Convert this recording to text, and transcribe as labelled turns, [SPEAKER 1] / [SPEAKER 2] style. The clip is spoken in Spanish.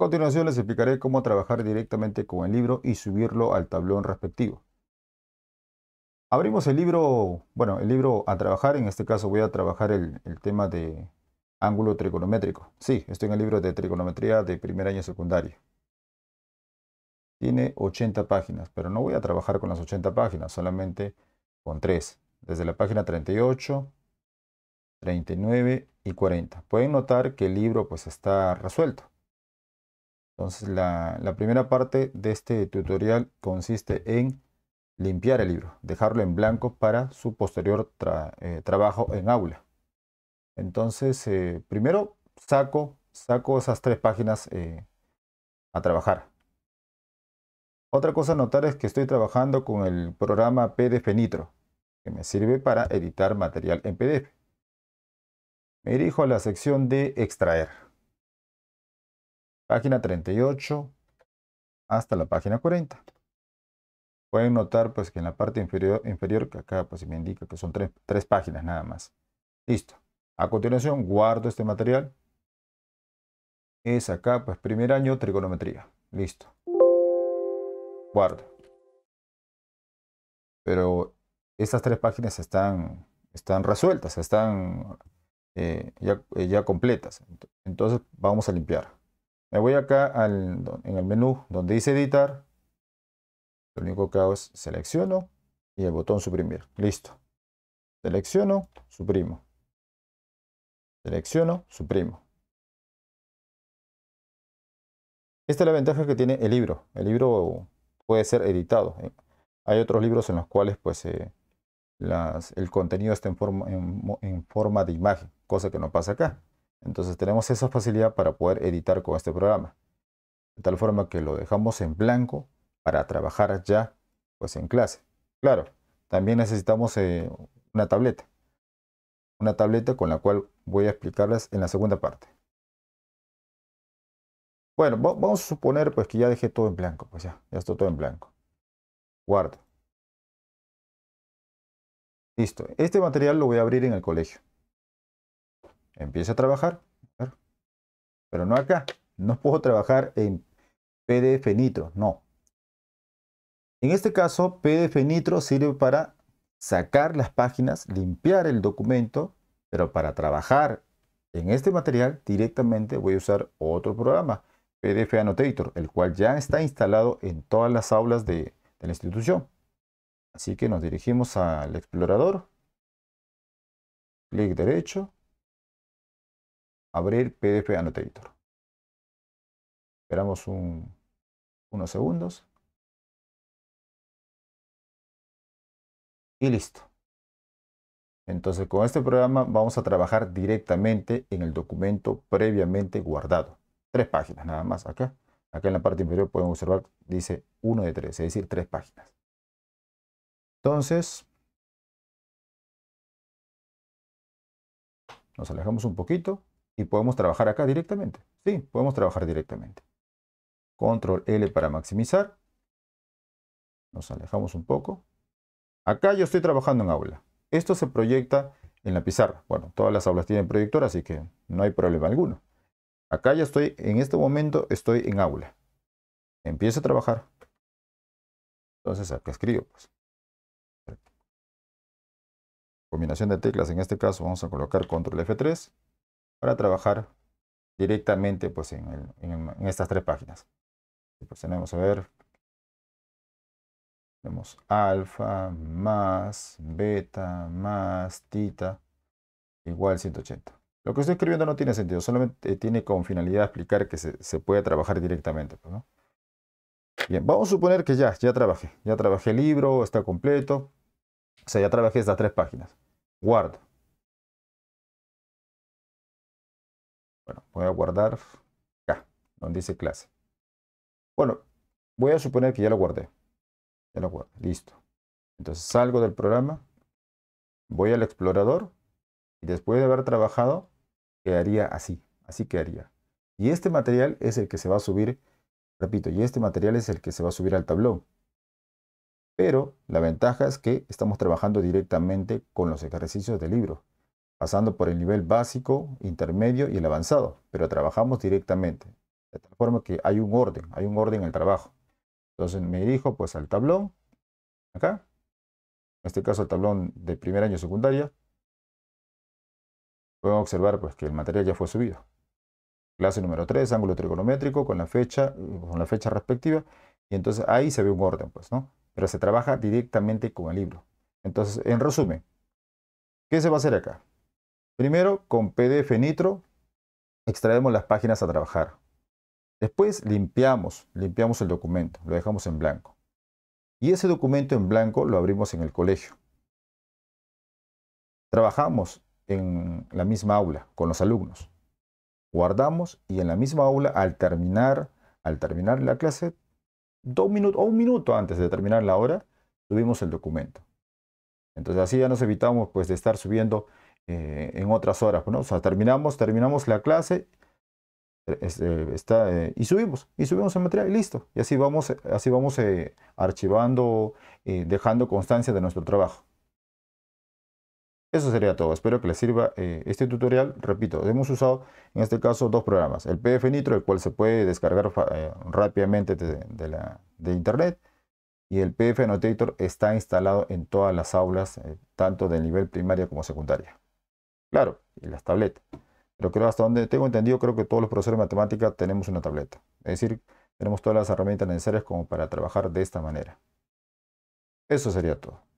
[SPEAKER 1] A continuación les explicaré cómo trabajar directamente con el libro y subirlo al tablón respectivo. Abrimos el libro, bueno, el libro a trabajar, en este caso voy a trabajar el, tema de ángulo trigonométrico. Sí, estoy en el libro de trigonometría de primer año secundario. Tiene 80 páginas, pero no voy a trabajar con las 80 páginas, solamente con tres, Desde la página 38, 39 y 40. Pueden notar que el libro pues está resuelto. Entonces la, primera parte de este tutorial consiste en limpiar el libro, dejarlo en blanco para su posterior eh, trabajo en aula. Entonces, eh, primero saco, esas tres páginas eh, a trabajar. Otra cosa a notar es que estoy trabajando con el programa PDF Nitro, que me sirve para editar material en PDF. Me dirijo a la sección de extraer. Página 38 hasta la página 40. Pueden notar pues que en la parte inferior, inferior que acá pues me indica que son tres, páginas nada más. Listo. A continuación guardo este material. Es acá pues primer año trigonometría. Listo. Guardo. Pero estas tres páginas están, están resueltas, están eh, eh, ya completas. Entonces vamos a limpiar. Me voy acá en el menú donde dice editar. Lo único que hago es selecciono y el botón suprimir. Listo.
[SPEAKER 2] Selecciono, suprimo. Selecciono, suprimo.
[SPEAKER 1] Esta es la ventaja que tiene el libro. El libro puede ser editado. Eh, hay otros libros en los cuales pues, eh, el contenido está en forma de imagen, cosa que no pasa acá. Entonces tenemos esa facilidad para poder editar con este programa. De tal forma que lo dejamos en blanco para trabajar ya pues en clase. Claro, también necesitamos eh, una tableta. Una tableta con la cual voy a explicarles en la segunda parte. Bueno, vamos a suponer pues que ya dejé todo en blanco. Pues ya, ya está todo en
[SPEAKER 2] blanco. Guardo. Listo. Este
[SPEAKER 1] material lo voy a abrir en el colegio. Empieza a trabajar. Pero no acá. No puedo trabajar en PDF Nitro. No. En este caso, PDF Nitro sirve para sacar las páginas, limpiar el documento, pero para trabajar en este material directamente voy a usar otro programa, PDF Annotator, el cual ya está instalado en todas las aulas de la institución. Así que nos dirigimos al explorador,
[SPEAKER 2] clic derecho, abrir PDF Annotator. Esperamos unos segundos. Y listo.
[SPEAKER 1] Entonces con este programa vamos a trabajar directamente en el documento previamente guardado. Tres páginas nada más acá. Acá en la parte inferior podemos observar, dice uno de tres, es decir, tres páginas. Entonces, nos alejamos un poquito y podemos trabajar acá directamente. Sí, podemos trabajar directamente. Control L para maximizar. Nos alejamos un poco. Acá yo estoy trabajando en aula. Esto se proyecta en la pizarra. Bueno, todas las aulas tienen proyector, así que no hay problema alguno. Acá ya estoy, en este momento estoy en aula. Empiezo a trabajar.
[SPEAKER 2] Entonces acá escribo. Pues.
[SPEAKER 1] Combinación de teclas, en este caso vamos a colocar control F3 para trabajar directamente pues, en, estas tres páginas. Y pues tenemos, a ver, tenemos alfa más beta más tita igual 180. Lo que estoy escribiendo no tiene sentido, solamente tiene con finalidad explicar que se, puede trabajar directamente. Pues, Bien, vamos a suponer que ya, ya trabajé. Ya trabajé el libro, está completo. O sea, ya trabajé estas tres páginas.
[SPEAKER 2] Guardo. Bueno, voy a guardar
[SPEAKER 1] acá, donde dice clase. Bueno, voy a suponer que ya lo guardé. Ya lo guardé, listo. Entonces salgo del programa, voy al explorador y después de haber trabajado, quedaría así, así quedaría. Y este material es el que se va a subir, repito, y este material es el que se va a subir al tablón. Pero la ventaja es que estamos trabajando directamente con los ejercicios del libro pasando por el nivel básico, intermedio y el avanzado, pero trabajamos directamente, de tal forma que hay un orden, hay un orden en el trabajo. Entonces me dirijo pues al tablón, acá, en este caso el tablón de primer año secundaria, pueden observar pues que el material ya fue subido. Clase número 3, ángulo trigonométrico con la fecha, con la fecha respectiva, y entonces ahí se ve un orden, pues, ¿no? Pero se trabaja directamente con el libro. Entonces, en resumen, ¿qué se va a hacer acá? Primero, con PDF Nitro extraemos las páginas a trabajar. Después limpiamos, limpiamos el documento, lo dejamos en blanco. Y ese documento en blanco lo abrimos en el colegio. Trabajamos en la misma aula con los alumnos. Guardamos y en la misma aula al terminar, al terminar la clase, dos minutos o un minuto antes de terminar la hora, subimos el documento. Entonces así ya nos evitamos pues de estar subiendo eh, en otras horas, terminamos, terminamos la clase eh, eh, y subimos, y subimos el material y listo. Y así vamos, así vamos archivando, dejando constancia de nuestro trabajo. Eso sería todo. Espero que les sirva este tutorial. Repito, hemos usado en este caso dos programas. El PDF Nitro, el cual se puede descargar rápidamente de, internet. Y el PDF Annotator está instalado en todas las aulas, tanto del nivel primaria como secundaria. Claro, y las tabletas. Pero creo hasta donde tengo entendido, creo que todos los profesores de matemática tenemos una tableta. Es decir, tenemos todas las herramientas necesarias como para trabajar de esta manera.
[SPEAKER 2] Eso sería todo.